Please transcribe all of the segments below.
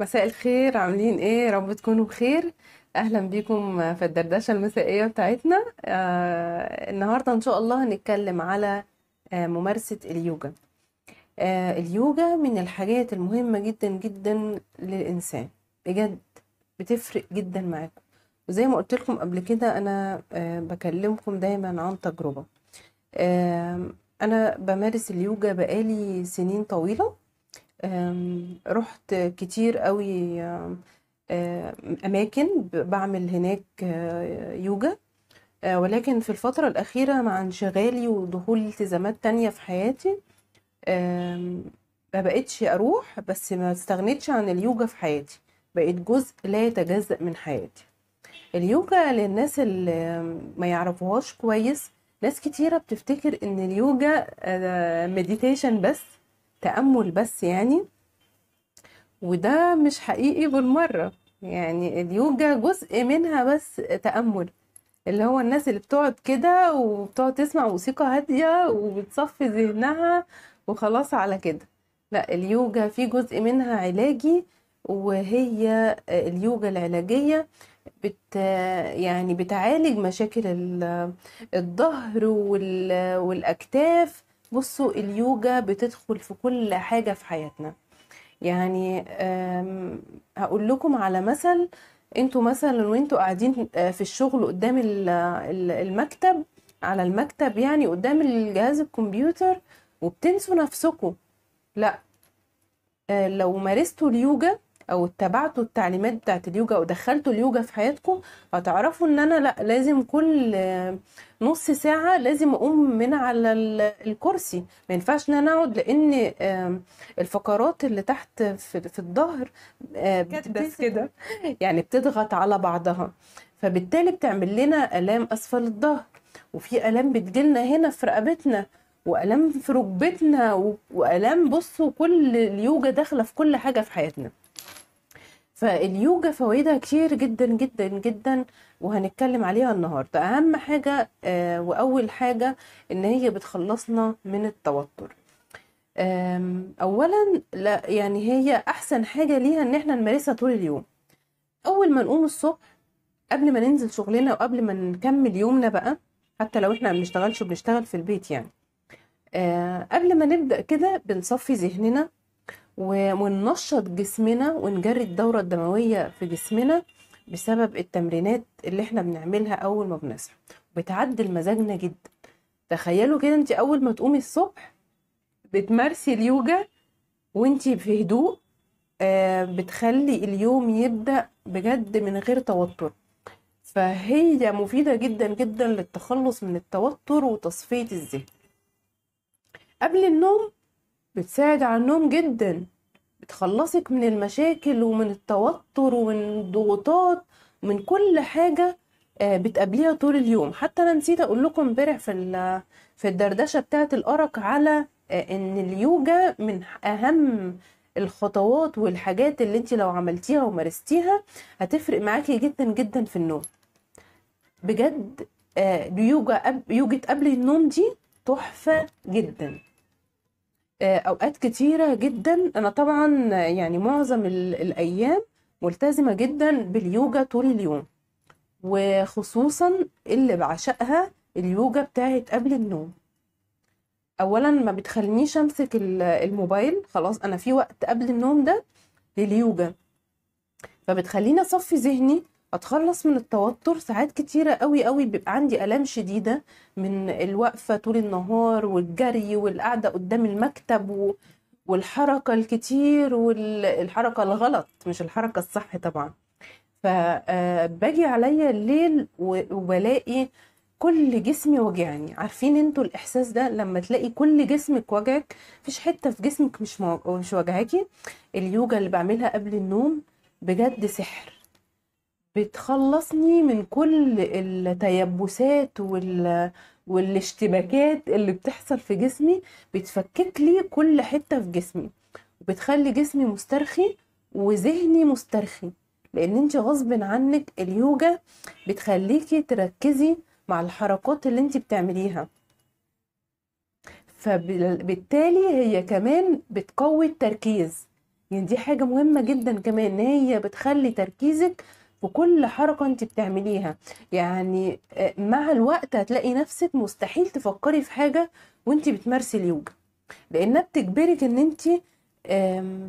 مساء الخير عاملين ايه رب تكونوا بخير اهلا بيكم في الدردشه المسائيه بتاعتنا آه النهارده ان شاء الله هنتكلم على آه ممارسه اليوجا آه اليوجا من الحاجات المهمه جدا جدا للانسان بجد بتفرق جدا معاكم وزي ما قلت لكم قبل كده انا آه بكلمكم دايما عن تجربه آه انا بمارس اليوجا بقالي سنين طويله رحت كتير قوي اماكن بعمل هناك آه، يوجا آه، ولكن في الفترة الأخيرة مع انشغالي ودخول التزامات تانية في حياتي ما بقتش أروح بس ما استغنيتش عن اليوجا في حياتي بقت جزء لا يتجزأ من حياتي اليوجا للناس اللي ما يعرفوهاش كويس ناس كتيرة بتفتكر ان اليوجا مديتيشن آه، بس تأمل بس يعني وده مش حقيقي بالمرة يعني اليوجا جزء منها بس تأمل اللي هو الناس اللي بتقعد كده وبتقعد تسمع موسيقى هادية وبتصفي ذهنها وخلاص على كده لا اليوجا في جزء منها علاجي وهي اليوجا العلاجية بت يعني بتعالج مشاكل الظهر والأكتاف بصوا اليوجا بتدخل في كل حاجة في حياتنا يعني هقول لكم على مثل انتوا مثلا وانتوا قاعدين آه، في الشغل قدام المكتب على المكتب يعني قدام الجهاز الكمبيوتر وبتنسوا نفسكم لا آه، لو مارستوا اليوجا او اتبعتوا التعليمات بتاعت اليوجا او دخلتوا اليوجا في حياتكم هتعرفوا ان انا لا لازم كل نص ساعه لازم اقوم من على الكرسي ما ينفعش ان انا اقعد لان الفقرات اللي تحت في الظهر آه، بس كده يعني بتضغط على بعضها فبالتالي بتعمل لنا الام اسفل الظهر وفي الام بتجيلنا هنا في رقبتنا والام في ركبتنا والام بصوا كل اليوجا داخله في كل حاجه في حياتنا فاليوجا فوائدها كتير جدا جدا جدا وهنتكلم عليها النهارده اهم حاجه آه، واول حاجه ان هي بتخلصنا من التوتر اولا لا يعني هي احسن حاجه ليها ان احنا نمارسها طول اليوم اول ما نقوم الصبح قبل ما ننزل شغلنا وقبل ما نكمل يومنا بقى حتى لو احنا بنشتغلش وبنشتغل في البيت يعني آه، قبل ما نبدا كده بنصفي ذهننا وننشط جسمنا ونجري الدورة الدموية في جسمنا بسبب التمرينات اللي احنا بنعملها اول ما بنصحى بتعدل مزاجنا جدا تخيلوا كده انت اول ما تقومي الصبح بتمارسي اليوجا وانت في هدوء آه، بتخلي اليوم يبدأ بجد من غير توتر فهي مفيدة جدا جدا للتخلص من التوتر وتصفية الذهن قبل النوم بتساعد على النوم جدا بتخلصك من المشاكل ومن التوتر ومن الضغوطات ومن كل حاجة آه، بتقابليها طول اليوم حتى انا نسيت اقول لكم امبارح في في الدردشه بتاعه الارق على آه، ان اليوجا من اهم الخطوات والحاجات اللي انت لو عملتيها ومارستيها هتفرق معاكي جدا جدا في النوم بجد آه، اليوجا يوجا قبل النوم دي تحفه جدا اوقات كتيره جدا انا طبعا يعني معظم الايام ملتزمه جدا باليوجا طول اليوم وخصوصا اللي بعشقها اليوجا بتاعت قبل النوم اولا ما بتخلينيش امسك الموبايل خلاص انا في وقت قبل النوم ده لليوجا فبتخليني اصفي ذهني اتخلص من التوتر ساعات كتيره قوي قوي بيبقى عندي الام شديده من الوقفه طول النهار والجري والقعده قدام المكتب و... والحركه الكتير والحركه الغلط مش الحركه الصح طبعا فباجي آه، عليا الليل وبلاقي كل جسمي وجعني عارفين انتوا الاحساس ده لما تلاقي كل جسمك وجعك مفيش حته في جسمك مش مش وجعاكي اليوجا اللي بعملها قبل النوم بجد سحر بتخلصني من كل التيبسات وال... والاشتباكات اللي بتحصل في جسمي بتفكك لي كل حتة في جسمي وبتخلي جسمي مسترخي وذهني مسترخي لان انت غصب عنك اليوجا بتخليكي تركزي مع الحركات اللي انت بتعمليها فبالتالي هي كمان بتقوي التركيز يعني دي حاجة مهمة جدا كمان ان هي بتخلي تركيزك في كل حركة انت بتعمليها يعني آه، مع الوقت هتلاقي نفسك مستحيل تفكري في حاجة وانت بتمارسي اليوجا لانها بتجبرك ان انت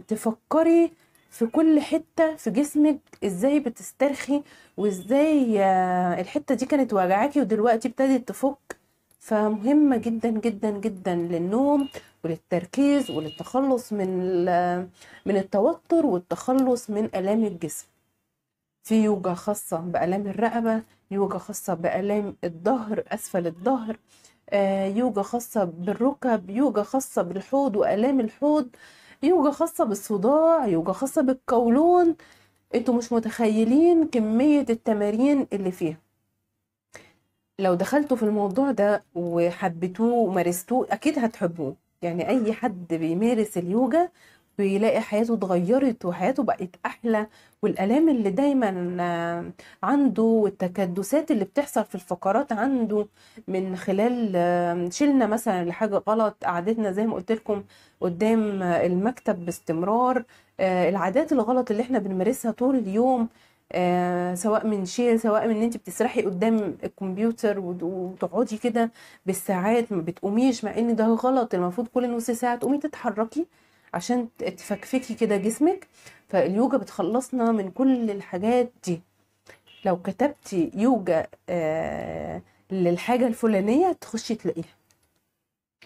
تفكري في كل حتة في جسمك ازاي بتسترخي وازاي آه، الحتة دي كانت واجعاكي ودلوقتي ابتدت تفك فمهمة جدا جدا جدا للنوم وللتركيز وللتخلص من من التوتر والتخلص من آلام الجسم في يوجا خاصة بآلام الرقبة يوجا خاصة بآلام الظهر أسفل الظهر آه، يوجا خاصة بالركب يوجا خاصة بالحوض وآلام الحوض يوجا خاصة بالصداع يوجا خاصة بالقولون انتوا مش متخيلين كمية التمارين اللي فيها لو دخلتوا في الموضوع ده وحبيتوه ومارستوه اكيد هتحبوه يعني اي حد بيمارس اليوجا بيلاقي حياته اتغيرت وحياته بقت احلى والالام اللي دايما عنده والتكدسات اللي بتحصل في الفقرات عنده من خلال شلنا مثلا لحاجه غلط قعدتنا زي ما قلت لكم قدام المكتب باستمرار آه، العادات الغلط اللي احنا بنمارسها طول اليوم آه، سواء من شيء سواء من ان انت بتسرحي قدام الكمبيوتر وتقعدي كده بالساعات ما بتقوميش مع ان ده غلط المفروض كل نص ساعه تقومي تتحركي عشان تفكفكي كده جسمك فاليوجا بتخلصنا من كل الحاجات دي لو كتبتي يوجا آه، للحاجة الفلانية تخشي تلاقيها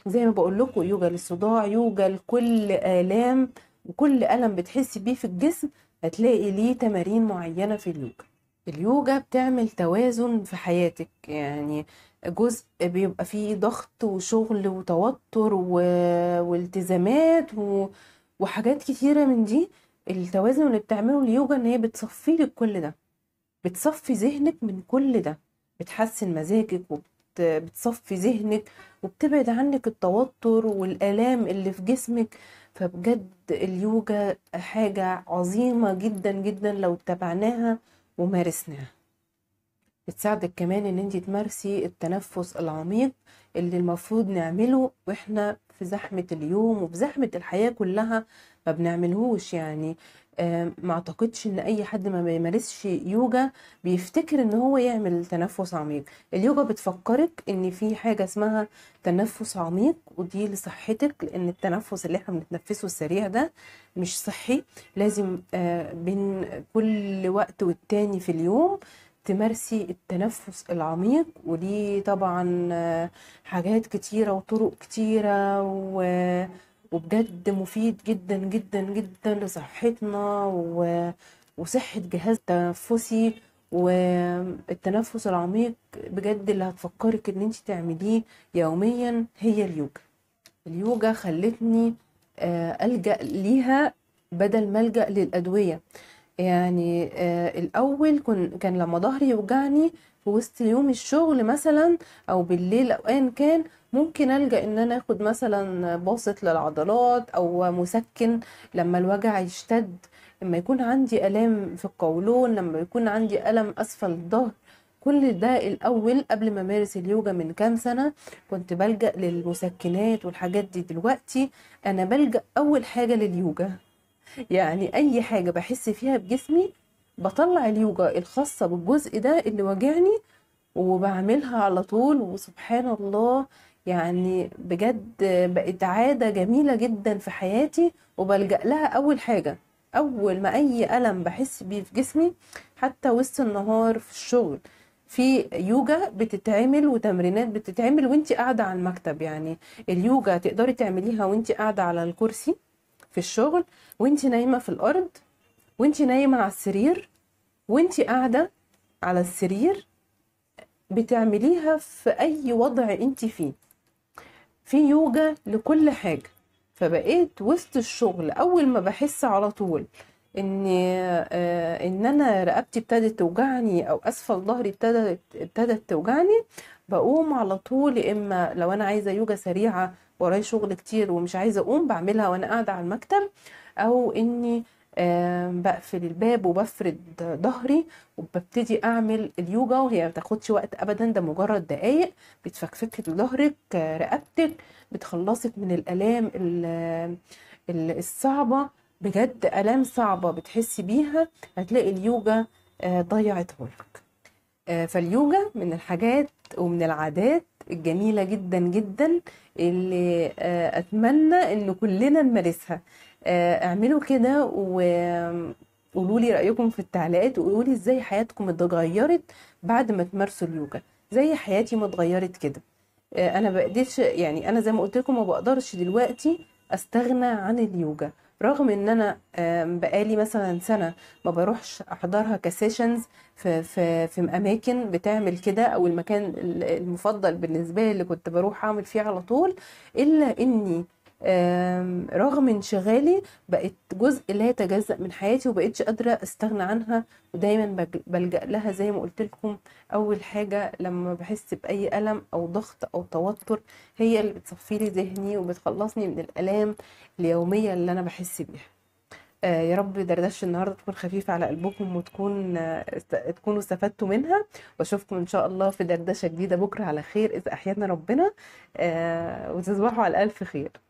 زي ما بقول لكم يوجا للصداع يوجا لكل آلام وكل ألم بتحسي بيه في الجسم هتلاقي ليه تمارين معينة في اليوجا اليوجا بتعمل توازن في حياتك يعني جزء بيبقى فيه ضغط وشغل وتوتر و... والتزامات و... وحاجات كتيرة من دي التوازن اللي بتعمله اليوجا ان هي بتصفي لك كل ده بتصفي ذهنك من كل ده بتحسن مزاجك وبتصفي وبت... ذهنك وبتبعد عنك التوتر والآلام اللي في جسمك فبجد اليوجا حاجة عظيمة جدا جدا لو اتبعناها ومارسناها بتساعدك كمان ان انت تمارسي التنفس العميق اللي المفروض نعمله واحنا في زحمة اليوم وفي زحمة الحياة كلها ما بنعملهوش يعني آه، ما اعتقدش ان اي حد ما بيمارسش يوجا بيفتكر ان هو يعمل تنفس عميق اليوجا بتفكرك ان في حاجه اسمها تنفس عميق ودي لصحتك لان التنفس اللي احنا بنتنفسه السريع ده مش صحي لازم آه، بين كل وقت والتاني في اليوم تمارسي التنفس العميق ودي طبعا حاجات كتيرة وطرق كتيرة و... وبجد مفيد جدا جدا جدا لصحتنا و... وصحة جهاز تنفسي والتنفس العميق بجد اللي هتفكرك ان انت تعمليه يوميا هي اليوجا اليوجا خلتني آه، ألجأ ليها بدل ما ألجأ للأدوية يعني آه الاول كن كان لما ظهري يوجعني في وسط يوم الشغل مثلا او بالليل او ايا كان ممكن الجا ان انا اخد مثلا باسط للعضلات او مسكن لما الوجع يشتد لما يكون عندي الام في القولون لما يكون عندي الم اسفل الظهر كل ده الاول قبل ما امارس اليوجا من كام سنه كنت بلجا للمسكنات والحاجات دي دلوقتي انا بلجا اول حاجه لليوجا يعني اي حاجه بحس فيها بجسمي بطلع اليوجا الخاصه بالجزء ده اللي واجعني وبعملها على طول وسبحان الله يعني بجد بقت عاده جميله جدا في حياتي وبلجأ لها اول حاجه اول ما اي الم بحس بيه في جسمي حتى وسط النهار في الشغل في يوجا بتتعمل وتمرينات بتتعمل وانت قاعده على المكتب يعني اليوجا تقدري تعمليها وانت قاعده على الكرسي في الشغل وانت نايمه في الارض وانت نايمه على السرير وانت قاعده على السرير بتعمليها في اي وضع انت فيه في يوجا لكل حاجه فبقيت وسط الشغل اول ما بحس على طول ان آه، ان انا رقبتي ابتدت توجعني او اسفل ظهري ابتدت ابتدت توجعني بقوم على طول اما لو انا عايزه يوجا سريعه وراي شغل كتير ومش عايزه اقوم بعملها وانا قاعده على المكتب او اني آه، بقفل الباب وبفرد ظهري وببتدي اعمل اليوجا وهي ما وقت ابدا ده مجرد دقايق بتفكفك ظهرك رقبتك بتخلصك من الالام الصعبه بجد آلام صعبة بتحسي بيها هتلاقي اليوجا آه، ضيعت لك آه، فاليوجا من الحاجات ومن العادات الجميلة جدا جدا اللي آه، أتمنى إن كلنا نمارسها اعملوا كده وقولوا لي رأيكم في التعليقات وقولوا لي إزاي حياتكم اتغيرت بعد ما تمارسوا اليوجا زي حياتي ما اتغيرت كده أنا بقدرش يعني أنا زي ما قلت لكم ما بقدرش دلوقتي أستغنى عن اليوجا رغم ان انا بقالي مثلا سنه ما بروحش احضرها كسيشنز في في في اماكن بتعمل كده او المكان المفضل بالنسبه لي اللي كنت بروح اعمل فيه على طول الا اني رغم انشغالي بقت جزء لا يتجزأ من حياتي وبقتش قادرة استغنى عنها ودايما بلجأ لها زي ما قلت لكم اول حاجة لما بحس بأي ألم او ضغط او توتر هي اللي بتصفيلي ذهني وبتخلصني من الآلام اليومية اللي انا بحس بيها آه، يا رب دردشه النهارده تكون خفيفه على قلبكم وتكون تكونوا استفدتوا منها واشوفكم ان شاء الله في دردشه جديده بكره على خير اذا احيانا ربنا آه، وتصبحوا على الف خير